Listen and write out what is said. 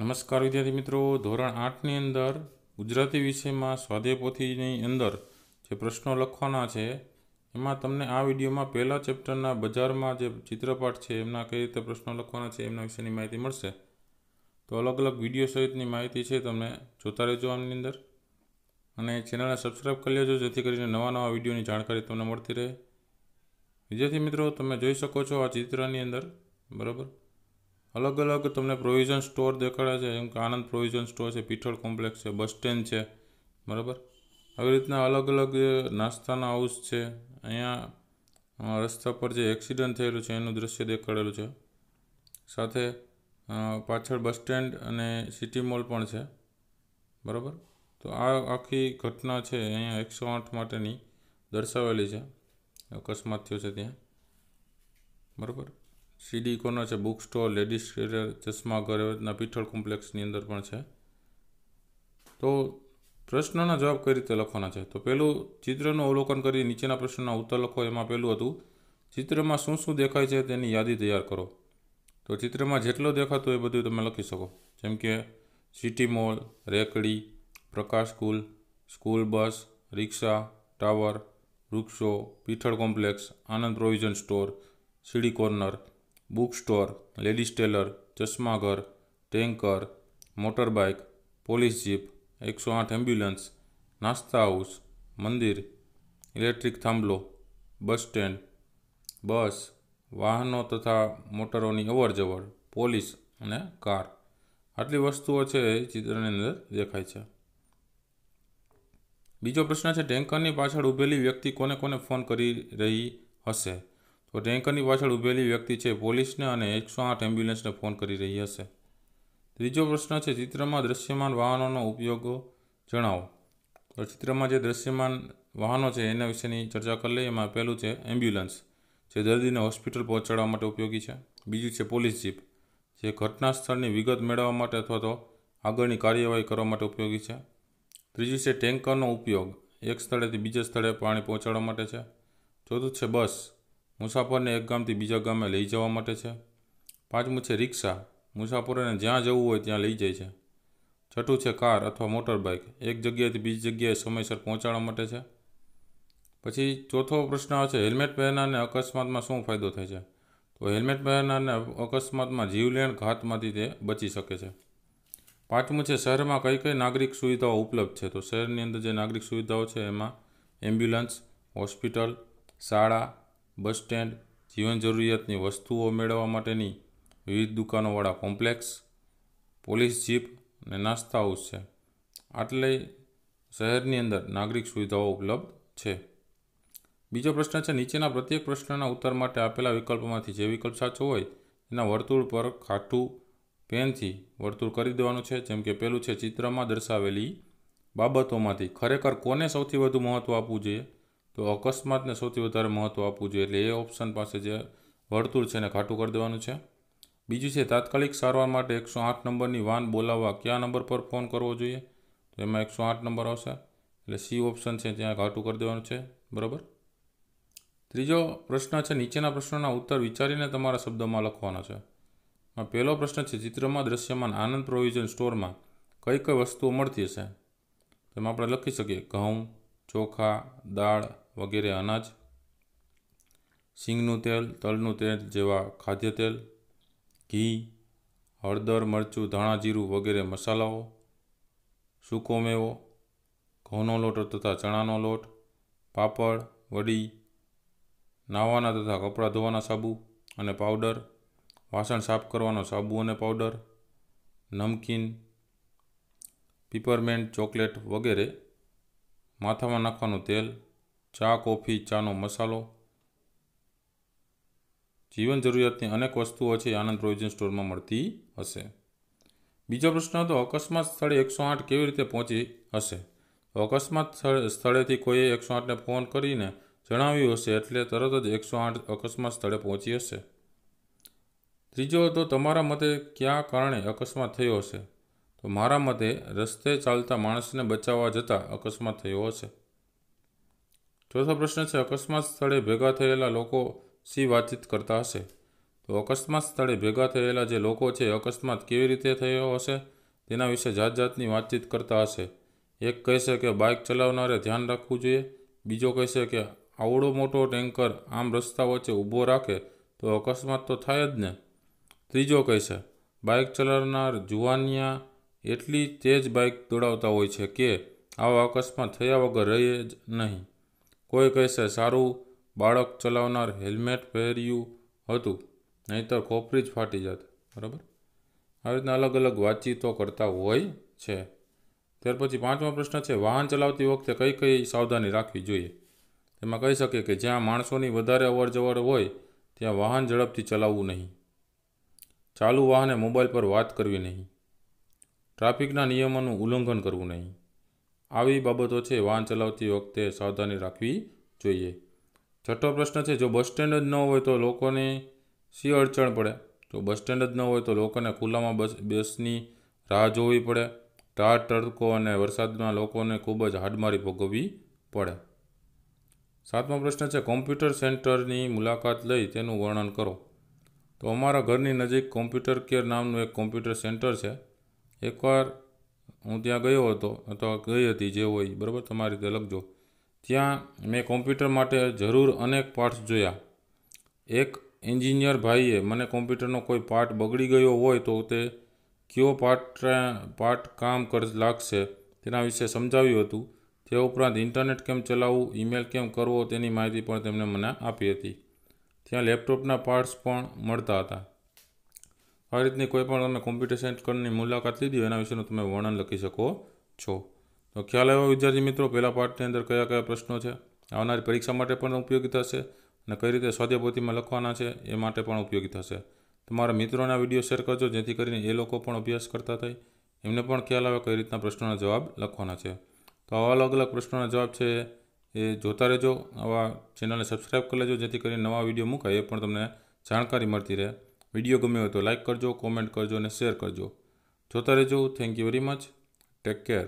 નમસ્કાર વિદ્યાર્થી મિત્રો ધોરણ આઠની અંદર ગુજરાતી વિષયમાં સ્વાધ્યાય અંદર જે પ્રશ્નો લખવાના છે એમાં તમને આ વિડીયોમાં પહેલા ચેપ્ટરના બજારમાં જે ચિત્રપાઠ છે એમના કઈ રીતે પ્રશ્નો લખવાના છે એમના વિશેની માહિતી મળશે તો અલગ અલગ વિડીયો સહિતની માહિતી છે તમને જોતા રહેજો આમની અંદર અને ચેનલને સબસ્ક્રાઈબ કરી લેજો જેથી કરીને નવા નવા વિડીયોની જાણકારી તમને મળતી રહે વિદ્યાર્થી મિત્રો તમે જોઈ શકો છો આ ચિત્રની અંદર બરાબર અલગ અલગ તમને પ્રોવિઝન સ્ટોર દેખાડે છે જેમ કે આનંદ પ્રોવિઝન સ્ટોર છે પીઠળ કોમ્પ્લેક્સ છે બસ સ્ટેન્ડ છે બરાબર આવી રીતના અલગ અલગ નાસ્તાના હાઉસ છે અહીંયા રસ્તા પર જે એક્સિડન્ટ થયેલું છે એનું દૃશ્ય દેખાડેલું છે સાથે પાછળ બસ સ્ટેન્ડ અને સિટી મોલ પણ છે બરાબર તો આ આખી ઘટના છે અહીંયા એકસો આઠ માટેની દર્શાવેલી છે અકસ્માત થયો છે ત્યાં બરાબર સીડી કોર્નર છે બુક સ્ટોર લેડીઝ થિયેટર ચશ્માઘર એવના પીઠળ કોમ્પ્લેક્સની અંદર પણ છે તો પ્રશ્નના જવાબ કઈ રીતે લખવાના છે તો પહેલું ચિત્રનું અવલોકન કરી નીચેના પ્રશ્નના ઉત્તર લખો એમાં પહેલું હતું ચિત્રમાં શું શું દેખાય છે તેની યાદી તૈયાર કરો તો ચિત્રમાં જેટલો દેખાતો એ બધું તમે લખી શકો જેમ કે સિટી મોલ રેકડી પ્રકાશ સ્કૂલ સ્કૂલ બસ રિક્ષા ટાવર વૃક્ષો પીઠળ complex Anand provision store CD corner book store ladies tailor ચશ્માઘર ટેન્કર મોટરબાઇક પોલીસ જીપ એકસો આઠ એમ્બ્યુલન્સ નાસ્તા હાઉસ મંદિર ઇલેક્ટ્રિક થાંભલો બસ સ્ટેન્ડ બસ વાહનો તથા મોટરોની અવરજવર પોલીસ અને કાર આટલી વસ્તુઓ છે એ ચિત્રની અંદર દેખાય છે બીજો પ્રશ્ન છે ટેન્કરની પાછળ ઊભેલી વ્યક્તિ કોને કોને ફોન કરી રહી હશે તો ટેન્કરની પાછળ ઊભેલી વ્યક્તિ છે પોલીસને અને એકસો આઠ એમ્બ્યુલન્સને ફોન કરી રહી હશે ત્રીજો પ્રશ્ન છે ચિત્રમાં દૃશ્યમાન વાહનોનો ઉપયોગ જણાવો તો ચિત્રમાં જે દૃશ્યમાન વાહનો છે એના વિશેની ચર્ચા કરી લઈએ એમાં પહેલું છે એમ્બ્યુલન્સ જે દર્દીને હોસ્પિટલ પહોંચાડવા માટે ઉપયોગી છે બીજું છે પોલીસ જીપ જે ઘટના સ્થળની વિગત મેળવવા માટે અથવા તો આગળની કાર્યવાહી કરવા માટે ઉપયોગી છે ત્રીજું છે ટેન્કરનો ઉપયોગ એક સ્થળેથી બીજા સ્થળે પાણી પહોંચાડવા માટે છે ચોથું છે બસ મુસાફરને એક ગામથી બીજા ગામે લઈ જવા માટે છે પાંચમું છે રિક્ષા મુસાફરોને જ્યાં જવું હોય ત્યાં લઈ જાય છે છઠ્ઠું છે કાર અથવા મોટર બાઇક એક જગ્યાએથી બીજી જગ્યાએ સમયસર પહોંચાડવા માટે છે પછી ચોથો પ્રશ્ન છે હેલ્મેટ પહેરનારને અકસ્માતમાં શું ફાયદો થાય છે તો હેલ્મેટ પહેરનારને અકસ્માતમાં જીવલેણ ઘાતમાંથી તે બચી શકે છે પાંચમું છે શહેરમાં કઈ કઈ નાગરિક સુવિધાઓ ઉપલબ્ધ છે તો શહેરની અંદર જે નાગરિક સુવિધાઓ છે એમાં એમ્બ્યુલન્સ હોસ્પિટલ શાળા બસ સ્ટેન્ડ જીવન જરૂરિયાતની વસ્તુઓ મેળવવા માટેની વિવિધ દુકાનોવાળા કોમ્પ્લેક્સ પોલીસ જીપ અને નાસ્તા હાઉસ છે આટલે શહેરની અંદર નાગરિક સુવિધાઓ ઉપલબ્ધ છે બીજો પ્રશ્ન છે નીચેના પ્રત્યેક પ્રશ્નના ઉત્તર માટે આપેલા વિકલ્પોમાંથી જે વિકલ્પ સાચો હોય એના વર્તુળ પર ખાટું પેનથી વર્તુળ કરી દેવાનું છે જેમ કે પેલું છે ચિત્રમાં દર્શાવેલી બાબતોમાંથી ખરેખર કોને સૌથી વધુ મહત્ત્વ આપવું જોઈએ તો અકસ્માતને સૌથી વધારે મહત્ત્વ આપવું જોઈએ એટલે એ ઓપ્શન પાસે જે વર્તુળ છે એને ઘાટું કરી દેવાનું છે બીજું છે તાત્કાલિક સારવાર માટે એકસો આઠ નંબરની વાન બોલાવવા કયા નંબર પર ફોન કરવો જોઈએ તો એમાં એકસો આઠ નંબર આવશે એટલે સી ઓપ્શન છે ત્યાં ઘાટું કરી દેવાનું છે બરાબર ત્રીજો પ્રશ્ન છે નીચેના પ્રશ્નોના ઉત્તર વિચારીને તમારા શબ્દોમાં લખવાનો છે પહેલો પ્રશ્ન છે ચિત્રમાં દ્રશ્યમાન આનંદ પ્રોવિઝન સ્ટોરમાં કઈ કઈ વસ્તુઓ મળતી હશે તેમાં આપણે લખી શકીએ ઘઉં ચોખા દાળ વગેરે અનાજ સિંગનું તેલ તલનું તેલ જેવા ખાદ્ય તેલ ઘી હળદર મરચું ધાણા જીરું વગેરે મસાલાઓ સૂકો મેવો ઘઉંનો લોટ તથા ચણાનો લોટ પાપડ વડી નાહવાના તથા કપડાં ધોવાના સાબુ અને પાવડર વાસણ સાફ કરવાનો સાબુ અને પાવડર નમકીન પીપરમેન્ટ ચોકલેટ વગેરે માથામાં નાખવાનું તેલ ચા કોફી ચાનો મસાલો જીવન જરૂરિયાતની અનેક વસ્તુઓ છે આનંદ પ્રોવિઝન સ્ટોરમાં મળતી હશે બીજો પ્રશ્ન હતો અકસ્માત સ્થળે એકસો આઠ કેવી રીતે પહોંચી હશે અકસ્માત સ્થળેથી કોઈએ એકસો આઠને ફોન કરીને જણાવ્યું હશે એટલે તરત જ એકસો આઠ અકસ્માત સ્થળે પહોંચી હશે ત્રીજો હતો તમારા મતે કયા કારણે અકસ્માત થયો હશે તો મારા મતે રસ્તે ચાલતા માણસને બચાવવા જતાં અકસ્માત થયો હશે ચોથો પ્રશ્ન છે અકસ્માત સ્થળે ભેગા થયેલા લોકો સી વાતચીત કરતા હશે તો અકસ્માત સ્થળે ભેગા થયેલા જે લોકો છે અકસ્માત કેવી રીતે થયો હશે તેના વિશે જાત જાતની વાતચીત કરતા હશે એક કહેશે કે બાઇક ચલાવનારે ધ્યાન રાખવું જોઈએ બીજો કહેશે કે આવડો મોટો ટેન્કર આમ રસ્તા વચ્ચે ઊભો રાખે તો અકસ્માત તો થાય જ ને ત્રીજો કહેશે બાઇક ચલાવનાર જુવાનિયા એટલી તેજ બાઇક દોડાવતા હોય છે કે આવા અકસ્માત થયા વગર રહીએ જ નહીં કોઈ કહેશે સારું બાળક ચલાવનાર હેલ્મેટ પહેર્યું હતું નહીંતર ખોપરી જ ફાટી જાત બરાબર આવી રીતના અલગ અલગ વાતચીતો કરતા હોય છે ત્યાર પછી પાંચમો પ્રશ્ન છે વાહન ચલાવતી વખતે કઈ કઈ સાવધાની રાખવી જોઈએ તેમાં કહી શકે કે જ્યાં માણસોની વધારે અવરજવર હોય ત્યાં વાહન ઝડપથી ચલાવવું નહીં ચાલુ વાહને મોબાઈલ પર વાત કરવી નહીં ટ્રાફિકના નિયમોનું ઉલ્લંઘન કરવું નહીં આવી બાબતો છે વાહન ચલાવતી વખતે સાવધાની રાખવી જોઈએ છઠ્ઠો પ્રશ્ન છે જો બસ સ્ટેન્ડ જ ન હોય તો લોકોને સી અડચણ પડે જો બસ સ્ટેન્ડ જ ન હોય તો લોકોને ખુલ્લામાં બસ બસની રાહ જોવી પડે ટાળ તડકો અને વરસાદમાં લોકોને ખૂબ જ હાડમારી ભોગવવી પડે સાતમો પ્રશ્ન છે કોમ્પ્યુટર સેન્ટરની મુલાકાત લઈ તેનું વર્ણન કરો તો અમારા ઘરની નજીક કોમ્પ્યુટર કેર નામનું એક કોમ્પ્યુટર સેન્ટર છે એકવાર હું ત્યાં ગયો હતો અથવા ગઈ હતી જે હોય બરાબર તમારી રીતે લખજો ત્યાં મેં કોમ્પ્યુટર માટે જરૂર અનેક પાર્ટ્સ જોયા એક એન્જિનિયર ભાઈએ મને કોમ્પ્યુટરનો કોઈ પાર્ટ બગડી ગયો હોય તો તે કયો પાર્ટ પાર્ટ કામ કર લાગશે તેના વિશે સમજાવ્યું હતું તે ઉપરાંત ઇન્ટરનેટ કેમ ચલાવવું ઈમેલ કેમ કરવો તેની માહિતી પણ તેમણે મને આપી હતી ત્યાં લેપટોપના પાર્ટ્સ પણ મળતા હતા આ રીતની કોઈ પણ તમે કોમ્પ્યુટર સેન્ટરની મુલાકાત લીધી એના વિશેનું તમે વર્ણન લખી શકો છો તો ખ્યાલ આવ્યો વિદ્યાર્થી મિત્રો પહેલા પાઠની અંદર કયા કયા પ્રશ્નો છે આવનારી પરીક્ષા માટે પણ ઉપયોગી થશે અને કઈ રીતે સ્વાધ્યાયપોથીમાં લખવાના છે એ માટે પણ ઉપયોગી થશે તમારા મિત્રોના વિડીયો શેર કરજો જેથી કરીને એ લોકો પણ અભ્યાસ કરતા થાય એમને પણ ખ્યાલ આવે કઈ રીતના પ્રશ્નોના જવાબ લખવાના છે તો આવા અલગ અલગ પ્રશ્નોના જવાબ છે એ જોતા રહેજો આવા ચેનલને સબસ્ક્રાઈબ કરી લેજો જેથી કરીને નવા વિડીયો મૂકાય એ પણ તમને જાણકારી મળતી રહે વિડીયો ગમ્યો હોય તો લાઇક કરજો કોમેન્ટ કરજો અને શેર કરજો જોતા રહેજો thank you very much take care